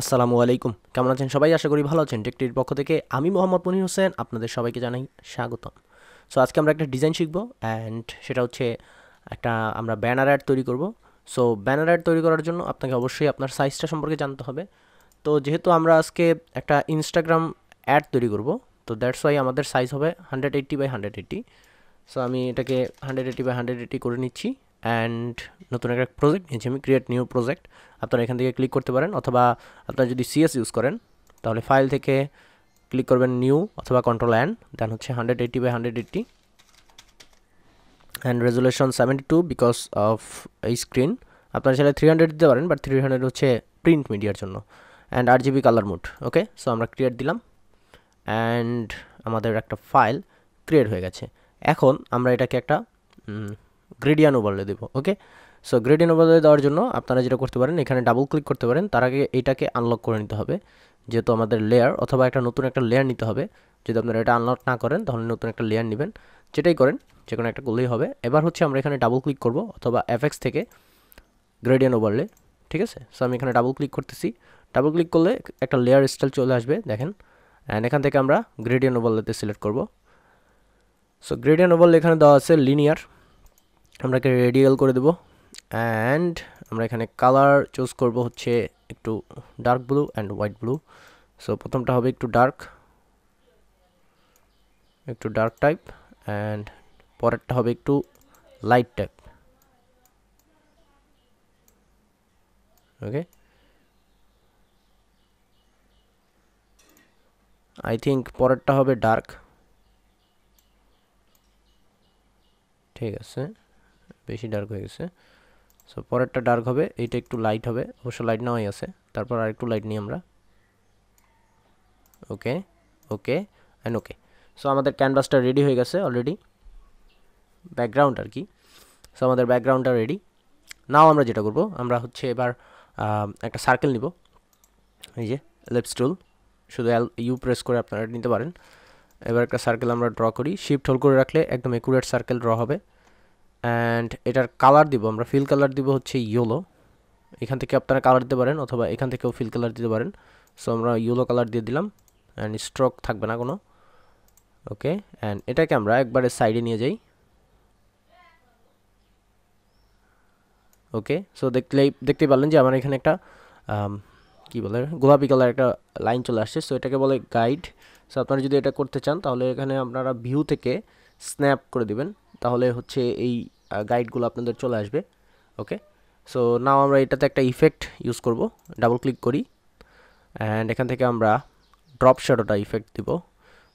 আসসালামু আলাইকুম কেমন আছেন সবাই আশা করি ভালো আছেন টেকটির পক্ষ থেকে আমি মোহাম্মদ মনির হোসেন আপনাদের সবাইকে জানাই স্বাগতম সো আজকে আমরা একটা ডিজাইন শিখবো অ্যান্ড সেটা হচ্ছে একটা আমরা ব্যানার অ্যাড তৈরি করব সো ব্যানার অ্যাড তৈরি করার জন্য আপনাকে অবশ্যই আপনার সাইজটা সম্পর্কে জানতে হবে তো যেহেতু আমরা আজকে একটা ইনস্টাগ্রাম অ্যাড তৈরি করব তো দ্যাটস ওয়াই আমাদের সাইজ হবে hundred eighty by hundred eighty so আমি এটাকে hundred eighty by hundred eighty করে নিচ্ছি অ্যান্ড নতুন একটা প্রজেক্ট নিয়েছি আমি ক্রিয়েট নিউ প্রজেক্ট আপনারা এখান থেকে ক্লিক করতে পারেন অথবা আপনারা যদি সিএস ইউজ করেন তাহলে ফাইল থেকে ক্লিক করবেন নিউ অথবা কন্ট্রোল অ্যান্ড দেন হচ্ছে hundred eighty by hundred eighty and resolution seventy two because of এই স্ক্রিন আপনারা চাইলে থ্রি হান্ড্রেড দিতে পারেন বাট থ্রি হান্ড্রেড হচ্ছে প্রিন্ট মিডিয়ার জন্য and R GB colour mode okay so আমরা ক্রিয়েট দিলাম অ্যান্ড আমাদের একটা ফাইল ক্রিয়েট হয়ে গেছে এখন আমরা এটাকে একটা গ্রেডিয়ান ওভারলে দেবো ওকে সো গ্রেডিয়ান ওভারলে দেওয়ার জন্য আপনারা যেটা করতে পারেন এখানে ডাবল ক্লিক করতে পারেন তার আগে এটাকে আনলক করে নিতে হবে যেহেতু আমাদের লেয়ার অথবা একটা নতুন একটা লেয়ার নিতে হবে যদি আপনারা এটা আনলক না করেন তাহলে নতুন একটা লেয়ার নেবেন যেটাই করেন যে কোনো একটা করলেই হবে এবার হচ্ছে আমরা এখানে ডাবল ক্লিক করব অথবা এফএক্স থেকে গ্রেডিয়ান ওভারলে ঠিক আছে সো আমি এখানে ডাবল ক্লিক করতেছি ডাবল ক্লিক করলে একটা লেয়ার স্টাইল চলে আসবে দেখেন অ্যান্ড এখান থেকে আমরা গ্রেডিয়ান ওভারলেতে সিলেক্ট করব সো গ্রেডিয়ান ওভারলে এখানে দেওয়া আছে লিনিয়ার আমরা একে রেডিয়াল করে দেবো অ্যান্ড আমরা এখানে কালার চুজ করব হচ্ছে একটু dark blue and white blue so প্রথমটা হবে একটু ডার্ক একটু ডার্ক টাইপ অ্যান্ড পরেরটা হবে একটু light type okay I think পরেরটা হবে ডার্ক ঠিক আছে বেশি ডার্ক হয়ে গেছে সো পরেরটা ডার্ক হবে এইটা একটু লাইট হবে অবশ্য লাইট নেওয়াই আছে তারপর আর একটু লাইট নিই আমরা ওকে ওকে অ্যান্ড ওকে সো আমাদের ক্যানভাসটা রেডি হয়ে গেছে অলরেডি ব্যাকগ্রাউন্ড আর কি সো আমাদের ব্যাকগ্রাউন্ডটা রেডি নাও আমরা যেটা করব আমরা হচ্ছে এবার একটা সার্কেল নিব এই যে লেপস শুধু ইউ প্রেস করে আপনারা নিতে পারেন এবার একটা সার্কেল আমরা ড্র করি শিফট হোল করে রাখলে একদম একুরেট সার্কেল ড্র হবে অ্যান্ড এটার কালার দিব আমরা ফিল কালার দিব হচ্ছে ইয়োলো এখান থেকে আপনারা কালার দিতে পারেন অথবা এখান থেকেও ফিল কালার দিতে পারেন সো আমরা ইয়োলো কালার দিয়ে দিলাম অ্যান্ড স্ট্রোক থাকবে না কোনো ওকে অ্যান্ড এটাকে আমরা একবারে সাইডে নিয়ে যাই ওকে সো দেখলেই দেখতে পারলেন যে আমার এখানে একটা um, কি বলে গোলাপি কালার একটা লাইন চলে আসছে সো এটাকে বলে গাইড সো আপনারা যদি এটা করতে চান তাহলে এখানে আপনারা ভিউ থেকে স্ন্যাপ করে দিবেন তাহলে হচ্ছে এই গাইডগুলো আপনাদের চলে আসবে ওকে সো নাও আমরা এটাতে একটা ইফেক্ট ইউজ করব ডাবল ক্লিক করি অ্যান্ড এখান থেকে আমরা ড্রপ শ্যাডোটা ইফেক্ট দিব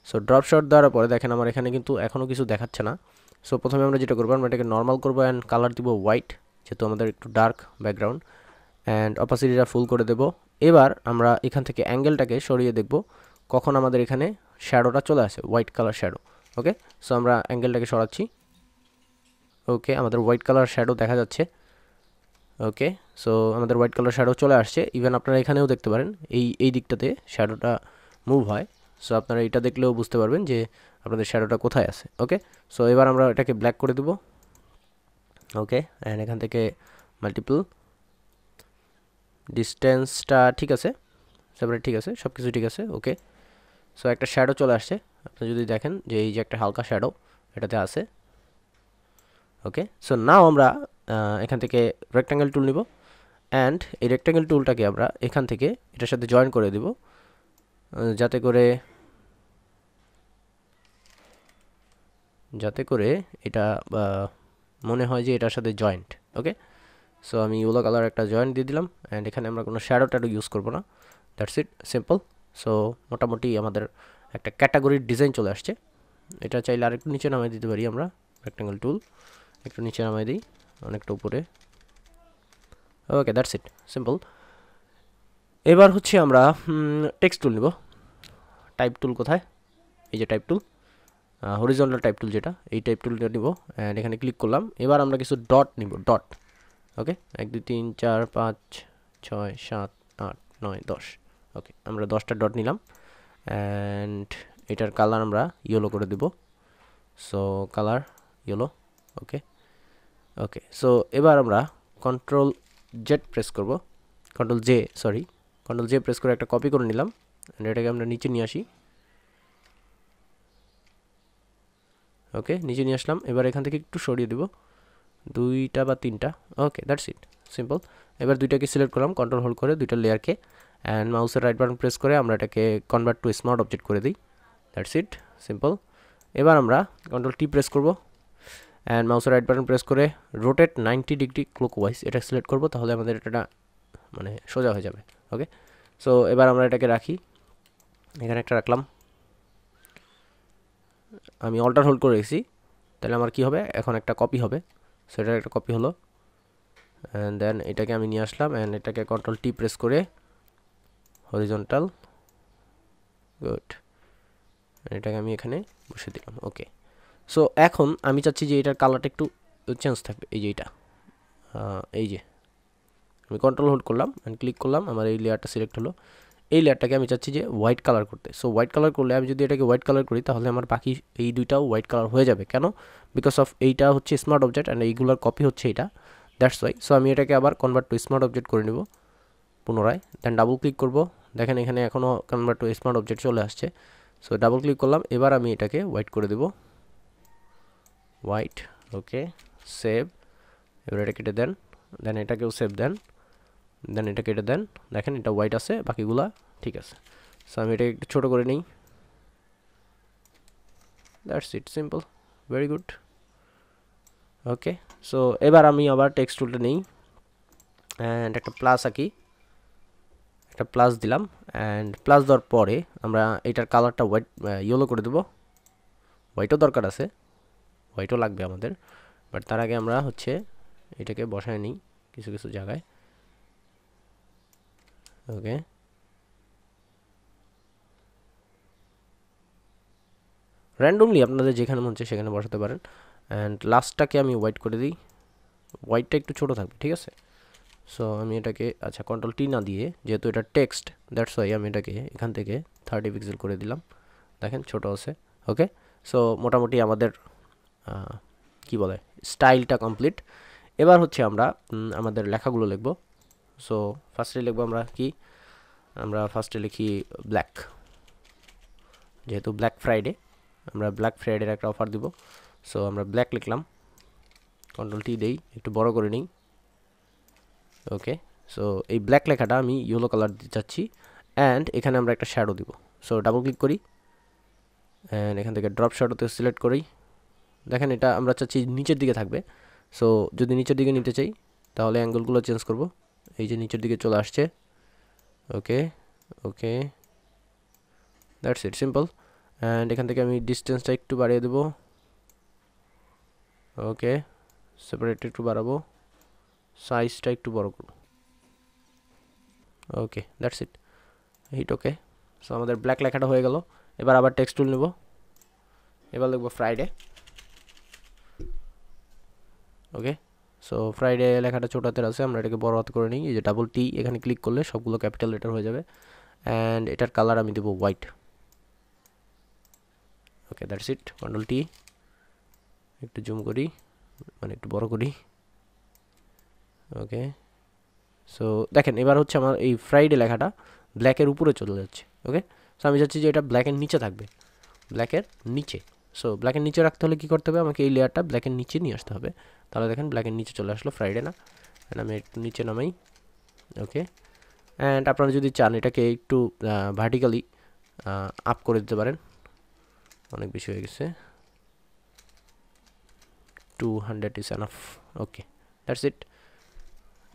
সো ড্রপ শট দেওয়ার পরে দেখেন আমার এখানে কিন্তু এখনও কিছু দেখাচ্ছে না সো প্রথমে আমরা যেটা করবো আমরা এটাকে নর্মাল করবো অ্যান্ড কালার দিব হোয়াইট যেহেতু আমাদের একটু ডার্ক ব্যাকগ্রাউন্ড অ্যান্ড অপাসিটিটা ফুল করে দেব এবার আমরা এখান থেকে অ্যাঙ্গেলটাকে সরিয়ে দেখব কখন আমাদের এখানে শ্যাডোটা চলে আসে white colour shadow okay so আমরা অ্যাঙ্গেলটাকে সরাচ্ছি ওকে আমাদের হোয়াইট কালার শ্যাডো দেখা যাচ্ছে ওকে সো আমাদের হোয়াইট কালার শ্যাডো চলে আসছে ইভেন আপনারা এখানেও দেখতে পারেন এই এই দিকটাতে শ্যাডোটা মুভ হয় সো আপনারা এটা দেখলেও বুঝতে পারবেন যে আপনাদের শ্যাডোটা কোথায় আছে ওকে সো এবার আমরা এটাকে ব্ল্যাক করে দেব ওকে অ্যান্ড এখান থেকে মাল্টিপল ডিস্টেন্সটা ঠিক আছে সেপারেট ঠিক আছে সব কিছু ঠিক আছে ওকে সো একটা শ্যাডো চলে আসছে আপনি যদি দেখেন যে এই যে একটা হালকা শ্যাডো এটাতে আছে ওকে সো নাও আমরা এখান থেকে রেক্ট্যাঙ্গেল টুল নিব অ্যান্ড এই রেক্ট্যাঙ্গেল টুলটাকে আমরা এখান থেকে এটার সাথে জয়েন করে দেব যাতে করে যাতে করে এটা মনে হয় যে এটার সাথে জয়েন্ট ওকে সো আমি ইউলো কালার একটা জয়েন্ট দিয়ে দিলাম অ্যান্ড এখানে আমরা কোনো শ্যাডো ট্যাডো ইউজ করবো না দ্যাটস ইট সিম্পল সো মোটামুটি আমাদের একটা ক্যাটাগরির ডিজাইন চলে আসছে এটা চাইলে আরেকটু নিচে নামিয়ে দিতে পারি আমরা রেক্ট্যাঙ্গেল টুল একটু নিচে নামাই দিই অনেকটা উপরে ওকে দ্যাটস ইট সিম্পল এবার হচ্ছে আমরা টেক্সট টুল নেব টাইপ টুল কোথায় এই যে type tool horizontal type tool যেটা এই টাইপ টুলটা নিব অ্যান্ড এখানে ক্লিক করলাম এবার আমরা কিছু ডট নিব ডট ওকে এক দুই তিন চার পাঁচ ছয় সাত আট নয় দশ ওকে আমরা দশটা ডট নিলাম অ্যান্ড এটার কালার আমরা ইয়েলো করে দেব so colour yellow okay okay so এবার আমরা কন্ট্রোল জেড প্রেস করব control J sorry control J press করে একটা কপি করে নিলাম এটাকে আমরা নিচে নিয়ে আসি ওকে নিচে নিয়ে আসলাম এবার এখান থেকে একটু সরিয়ে দেব দুইটা বা তিনটা ওকে দ্যাটস ইট সিম্পল এবার দুইটাকে সিলেক্ট করলাম কন্ট্রোল হোল্ড করে দুইটা লেয়ারকে অ্যান্ড মাউসের রাইট বাটন প্রেস করে আমরা এটাকে কনভার্ট টু স্মার্ট অবজেক্ট করে দিই দ্যাটস ইট সিম্পল এবার আমরা কন্ট্রোল টি প্রেস করব অ্যান্ড মাউসের রাইট বাটন প্রেস করে rotate ninety degree clockwise এটা সিলেক্ট করবো তাহলে আমাদের এটা মানে সোজা হয়ে যাবে ওকে সো এবার আমরা এটাকে রাখি এখানে একটা রাখলাম আমি অল্টার হোল্ড করে রেখেছি তাহলে আমার কি হবে এখন একটা কপি হবে সেটার একটা কপি হলো অ্যান্ড দেন এটাকে আমি নিয়ে আসলাম অ্যান্ড এটাকে কন্ট্রোল টি প্রেস করে হরিজন্টাল গুড এটাকে আমি এখানে বসে দিলাম ওকে সো এখন আমি চাচ্ছি যে এটার কালারটা একটু চেঞ্জ থাকবে এই যে এটা এই যে আমি কন্ট্রোল হোল্ড করলাম অ্যান্ড ক্লিক করলাম আমার এই লেয়ারটা সিলেক্ট হলো এই লেয়ারটাকে আমি চাচ্ছি যে হোয়াইট কালার করতে সো হোয়াইট কালার করলে আমি যদি এটাকে হোয়াইট কালার করি তাহলে আমার বাকি এই দুইটাও হোয়াইট কালার হয়ে যাবে কেন বিকজ অফ এইটা হচ্ছে স্মার্ট অবজেক্ট অ্যান্ড এইগুলোর কপি হচ্ছে এটা দ্যাটস ওয়াই সো আমি এটাকে আবার কনভার্ট টু স্মার্ট অবজেক্ট করে নেব পুনরায় দেন ডাবল ক্লিক করব দেখেন এখানে এখনও কনভার্ট টু স্মার্ট অবজেক্ট চলে আসছে সো ডাবল ক্লিক করলাম এবার আমি এটাকে হোয়াইট করে দেবো হোয়াইট ওকে সেভ এবার এটা কেটে দেন দেন এটাকেও সেভ দেন দেন এটা কেটে দেন দেখেন এটা হোয়াইট আছে বাকিগুলা ঠিক আছে সো আমি এটাকে একটু ছোটো করে নিই that's it simple very good okay so এবার আমি আবার টেক্সট টুলটা নিই অ্যান্ড একটা প্লাস আঁকি একটা প্লাস দিলাম অ্যান্ড প্লাস দেওয়ার পরে আমরা এটার কালারটা হোয়াইট ইয়েলো করে দেবো হোয়াইটও দরকার আছে হোয়াইটও লাগবে আমাদের বাট তার আগে আমরা হচ্ছে এটাকে বসায় নিই কিছু কিছু জায়গায় ওকে র্যান্ডমলি আপনাদের যেখানে মন হচ্ছে সেখানে বসাতে পারেন অ্যান্ড লাস্টটাকে আমি হোয়াইট করে দিই হোয়াইটটা একটু ছোট থাকবে ঠিক আছে সো আমি এটাকে আচ্ছা কন্ট্রোল টি না দিয়ে যেহেতু এটা টেক্সট দ্যাটস ওয়াই আমি এটাকে এখান থেকে থার্টি পিক্সেল করে দিলাম দেখেন ছোট আছে ওকে সো মোটামুটি আমাদের কি বলে স্টাইলটা কমপ্লিট এবার হচ্ছে আমরা আমাদের লেখাগুলো লিখব সো ফার্স্টে লিখব আমরা কি আমরা ফার্স্টে লিখি ব্ল্যাক যেহেতু ব্ল্যাক ফ্রাইডে আমরা ব্ল্যাক ফ্রাইডের একটা অফার দিব সো আমরা ব্ল্যাক লিখলাম কন্ট্রোল টি দেই একটু বড় করে নিই ওকে সো এই ব্ল্যাক লেখাটা আমি ইয়েলো কালার দিতে চাচ্ছি অ্যান্ড এখানে আমরা একটা শ্যাডো দিব সো ডাবল ক্লিক করি অ্যান্ড এখান থেকে ড্রপ শ্যাডোতে সিলেক্ট করি দেখেন এটা আমরা চাচ্ছি নিচের দিকে থাকবে সো যদি নিচের দিকে নিতে চাই তাহলে অ্যাঙ্গেলগুলো চেঞ্জ করব এই যে নিচের দিকে চলে আসছে okay okay that's it simple and এখান থেকে আমি ডিস্টেন্সটা একটু বাড়িয়ে দেবো ওকে সেপারেট একটু বাড়াবো সাইজটা একটু বড় করবো okay that's it hit okay so আমাদের ব্ল্যাক লেখাটা হয়ে গেল এবার আবার টেক্সট টুল নেব এবার লিখবো ফ্রাইডে ওকে সো ফ্রাইডে লেখাটা ছোট হাতের আছে আমরা এটাকে বড় হাত করে নিই এই যে ডাবল টি এখানে ক্লিক করলে সবগুলো ক্যাপিটাল লেটার হয়ে যাবে অ্যান্ড এটার কালার আমি দেবো white okay that's it control T একটু জুম করি মানে একটু বড় করি ওকে সো দেখেন এবার হচ্ছে আমার এই ফ্রাইডে লেখাটা ব্ল্যাকের উপরে চলে যাচ্ছে ওকে সো আমি চাচ্ছি যে এটা ব্ল্যাকের নিচে থাকবে ব্ল্যাকের নিচে সো ব্ল্যাকের নিচে রাখতে হলে কী করতে হবে আমাকে এই লেয়ারটা ব্ল্যাকের নিচে নিয়ে আসতে হবে তাহলে দেখেন ব্ল্যাকের নিচে চলে আসলো ফ্রাইডে না আমি একটু নিচে নামাই ওকে অ্যান্ড আপনারা যদি চান এটাকে একটু ভার্টিক্যালি আপ করে দিতে পারেন অনেক বেশি হয়ে গেছে two hundred is enough okay that's it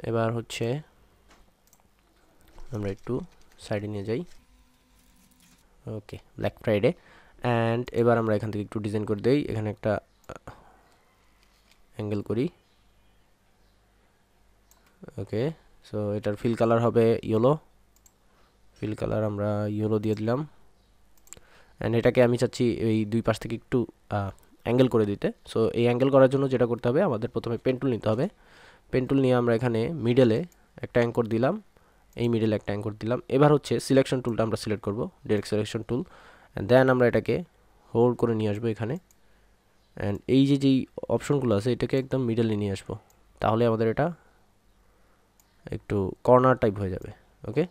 এবার হচ্ছে আমরা একটু সাইডে নিয়ে যাই ওকে ব্ল্যাক ফ্রাইডে অ্যান্ড এবার আমরা এখান থেকে একটু ডিজাইন করে দিই এখানে একটা অ্যাঙ্গেল করি ওকে সো এটার ফিল কালার হবে ইয়েলো ফিল কালার আমরা ইয়েলো দিয়ে দিলাম অ্যান্ড এটাকে আমি চাচ্ছি এই দুই পাশ থেকে একটু অ্যাঙ্গেল করে দিতে সো এই অ্যাঙ্গেল করার জন্য যেটা করতে হবে আমাদের প্রথমে পেন্টুল নিতে হবে পেন্টুল নিয়ে আমরা এখানে মিডেলে একটা অ্যাঙ্কর দিলাম এই মিডেলে একটা অ্যাঙ্কর দিলাম এবার হচ্ছে সিলেকশন টুলটা আমরা সিলেক্ট করব ডিরেক্ট সিলেকশন টুল দেন আমরা এটাকে হোল্ড করে নিয়ে আসবো এখানে অ্যান্ড এই যে যেই অপশনগুলো আছে এটাকে একদম মিডলে নিয়ে আসবো তাহলে আমাদের এটা একটু কর্নার টাইপ হয়ে যাবে ওকে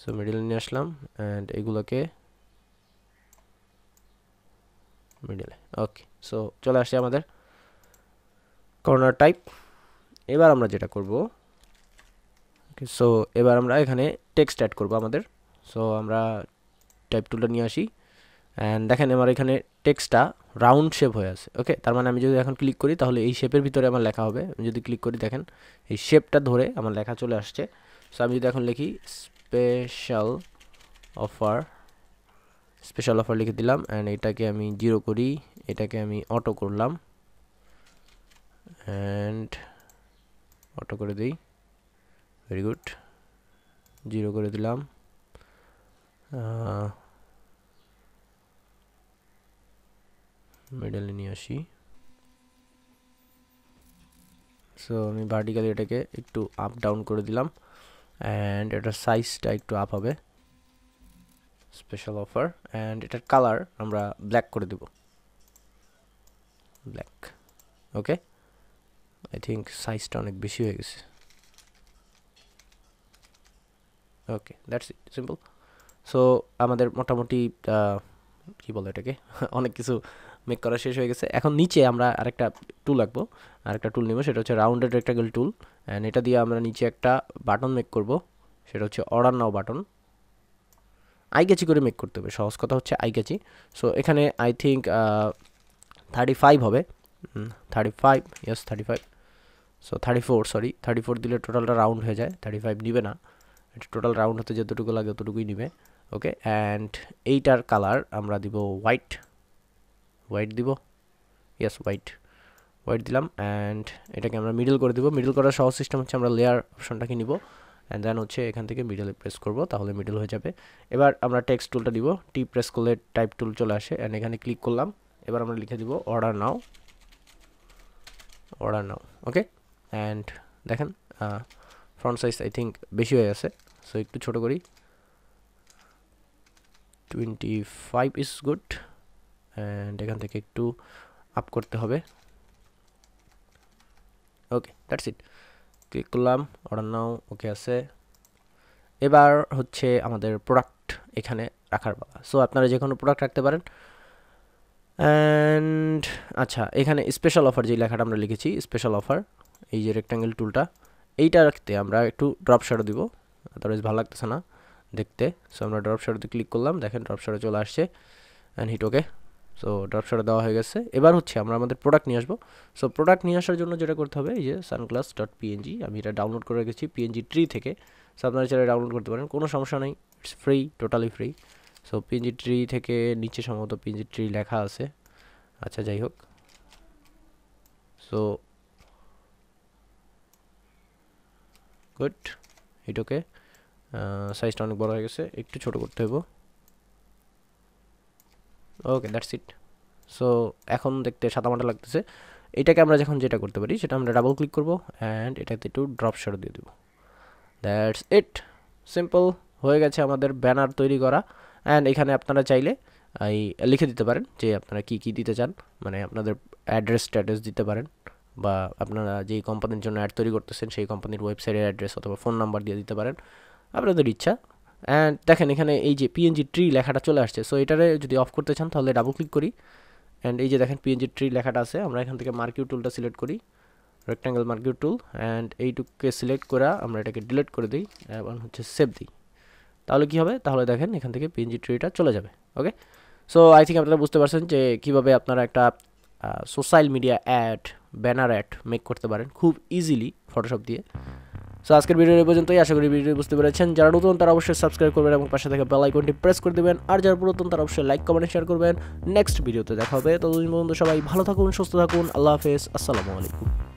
সো মিডলে নিয়ে আসলাম অ্যান্ড এগুলোকে মিডলে ওকে সো চলে আসছে আমাদের কর্নার টাইপ এবার আমরা যেটা করব সো এবার আমরা এখানে টেক্সট অ্যাড করব আমাদের সো আমরা টাইপ টুলটা নিয়ে আসি অ্যান্ড দেখেন আমার এখানে টেক্সটটা রাউন্ড শেপ হয়ে আছে ওকে তার মানে আমি যদি এখন ক্লিক করি তাহলে এই শেপের ভিতরে আমার লেখা হবে আমি যদি ক্লিক করি দেখেন এই শেপটা ধরে আমার লেখা চলে আসছে সো আমি যদি এখন লিখি স্পেশাল অফার স্পেশাল অফার লিখে দিলাম অ্যান্ড এটাকে আমি জিরো করি এটাকে আমি অটো করলাম অ্যান্ড অটো করে দিই ভেরি গুড জিরো করে দিলাম মিডল নিয়ে আসি সো আমি ভার্টিক্যালি এটাকে একটু আপ ডাউন করে দিলাম অ্যান্ড এটার সাইজটা একটু আপ হবে স্পেশাল অফার অ্যান্ড এটার কালার আমরা ব্ল্যাক করে দেব ব্ল্যাক ওকে আই থিঙ্ক সাইজটা অনেক বেশি হয়ে গেছে okay that's it simple so আমাদের মোটামুটি কি বলে এটাকে অনেক কিছু মেক করা শেষ হয়ে গেছে এখন নিচে আমরা আরেকটা টুল আঁকবো আরেকটা টুল নেব সেটা হচ্ছে রাউন্ডেড রেক্টাগেল টুল অ্যান্ড এটা দিয়ে আমরা নিচে একটা বাটন মেক করব সেটা হচ্ছে অর্ডার নাও বাটন আইগাচি করে মেক করতে হবে সহজ কথা হচ্ছে আইগাচি সো এখানে আই থিঙ্ক থার্টি ফাইভ হবে thirty five yes thirty five so thirty four sorry thirty four দিলে টোটালটা রাউন্ড হয়ে যায় থার্টি ফাইভ নিবে না এটা টোটাল রাউন্ড হতে যতটুকু লাগে ততটুকুই নিবে ওকে অ্যান্ড এইটার কালার আমরা দিব হোয়াইট হোয়াইট দিব ইয়েস হোয়াইট হোয়াইট দিলাম অ্যান্ড এটাকে আমরা মিডল করে দিব মিডল করার সহজ সিস্টেম হচ্ছে আমরা লেয়ার অপশনটাকে নিব অ্যান্ড দেন হচ্ছে এখান থেকে মিডলে প্রেস করব তাহলে মিডল হয়ে যাবে এবার আমরা টেক্সট টুলটা দিব টি প্রেস করলে টাইপ টুল চলে আসে অ্যান্ড এখানে ক্লিক করলাম এবার আমরা লিখে দিব order now order now okay and দেখেন ফ্রন্ট সাইজ আই থিঙ্ক বেশি হয়ে গেছে সো একটু ছোটো করি twenty five is good and এখান থেকে একটু আপ করতে হবে ওকে দ্যাটস ইট ক্লিক করলাম অর্ডার নাও ওকে আছে এবার হচ্ছে আমাদের প্রোডাক্ট এখানে রাখার পালা সো আপনারা যে কোনো প্রোডাক্ট রাখতে পারেন অ্যান্ড আচ্ছা এখানে স্পেশাল অফার যে লেখাটা আমরা লিখেছি স্পেশাল অফার এই যে রেক্ট্যাঙ্গেল টুলটা এইটা রাখতে আমরা একটু ড্রপ শ্যাডো দিব আদারওয়াইজ ভালো লাগতেছে না দেখতে সো আমরা ড্রপ শটে ক্লিক করলাম দেখেন ড্রপ শটে চলে আসছে and hit okay so drop শটে দেওয়া হয়ে গেছে এবার হচ্ছে আমরা আমাদের প্রোডাক্ট নিয়ে আসবো সো প্রোডাক্ট নিয়ে আসার জন্য যেটা করতে হবে এই যে সানগ্লাস ডট পিএনজি আমি এটা ডাউনলোড করে রেখেছি পিএনজি ট্রি থেকে সো আপনারা চাইলে ডাউনলোড করতে পারেন কোনো সমস্যা নেই it's free totally free so PNG tree থেকে নিচে সম্ভবত পিএনজি ট্রি লেখা আছে আচ্ছা যাই হোক সো গুড হিট ওকে সাইজটা অনেক বড় হয়ে গেছে একটু ছোট করতে হইব ওকে দ্যাটস ইট সো এখন দেখতে মাটা লাগতেছে এটাকে আমরা যখন যেটা করতে পারি সেটা আমরা ডাবল ক্লিক করব অ্যান্ড এটাতে একটু ড্রপ শট দিয়ে দেবো দ্যাটস ইট সিম্পল হয়ে গেছে আমাদের ব্যানার তৈরি করা অ্যান্ড এখানে আপনারা চাইলে এই লিখে দিতে পারেন যে আপনারা কি কি দিতে চান মানে আপনাদের অ্যাড্রেস স্ট্যাটাস দিতে পারেন বা আপনারা যেই কোম্পানির জন্য অ্যাড তৈরি করতেছেন সেই কোম্পানির ওয়েবসাইটের অ্যাড্রেস অথবা ফোন নাম্বার দিয়ে দিতে পারেন আপনাদের ইচ্ছা অ্যান্ড দেখেন এখানে এই যে পিএনজি ট্রি লেখাটা চলে আসছে সো এটারে যদি অফ করতে চান তাহলে ডাবল ক্লিক করি অ্যান্ড এই যে দেখেন পিএনজি ট্রি লেখাটা আছে আমরা এখান থেকে মার্কিউ টুলটা সিলেক্ট করি রেক্ট্যাঙ্গেল মার্কিউ টুল অ্যান্ড এইটুকুকে সিলেক্ট করা আমরা এটাকে ডিলিট করে দিই এবং হচ্ছে সেভ দিই তাহলে কী হবে তাহলে দেখেন এখান থেকে পিএনজি ট্রিটা চলে যাবে ওকে সো আই থিঙ্ক আপনারা বুঝতে পারছেন যে কীভাবে আপনারা একটা social media ad banner ad make করতে পারেন খুব ইজিলি ফটোশপ দিয়ে সো আজকের ভিডিও এই পর্যন্তই আশা করি ভিডিও বুঝতে পেরেছেন যারা নতুন তারা অবশ্যই সাবস্ক্রাইব করবেন এবং পাশে থেকে বেল আইকনটি প্রেস করে দেবেন আর যারা পুরাতন তারা অবশ্যই লাইক কমেন্ট শেয়ার করবেন নেক্সট ভিডিওতে দেখা হবে ততদিন পর্যন্ত সবাই ভালো থাকুন সুস্থ থাকুন আল্লাহ হাফেজ আসসালামু আলাইকুম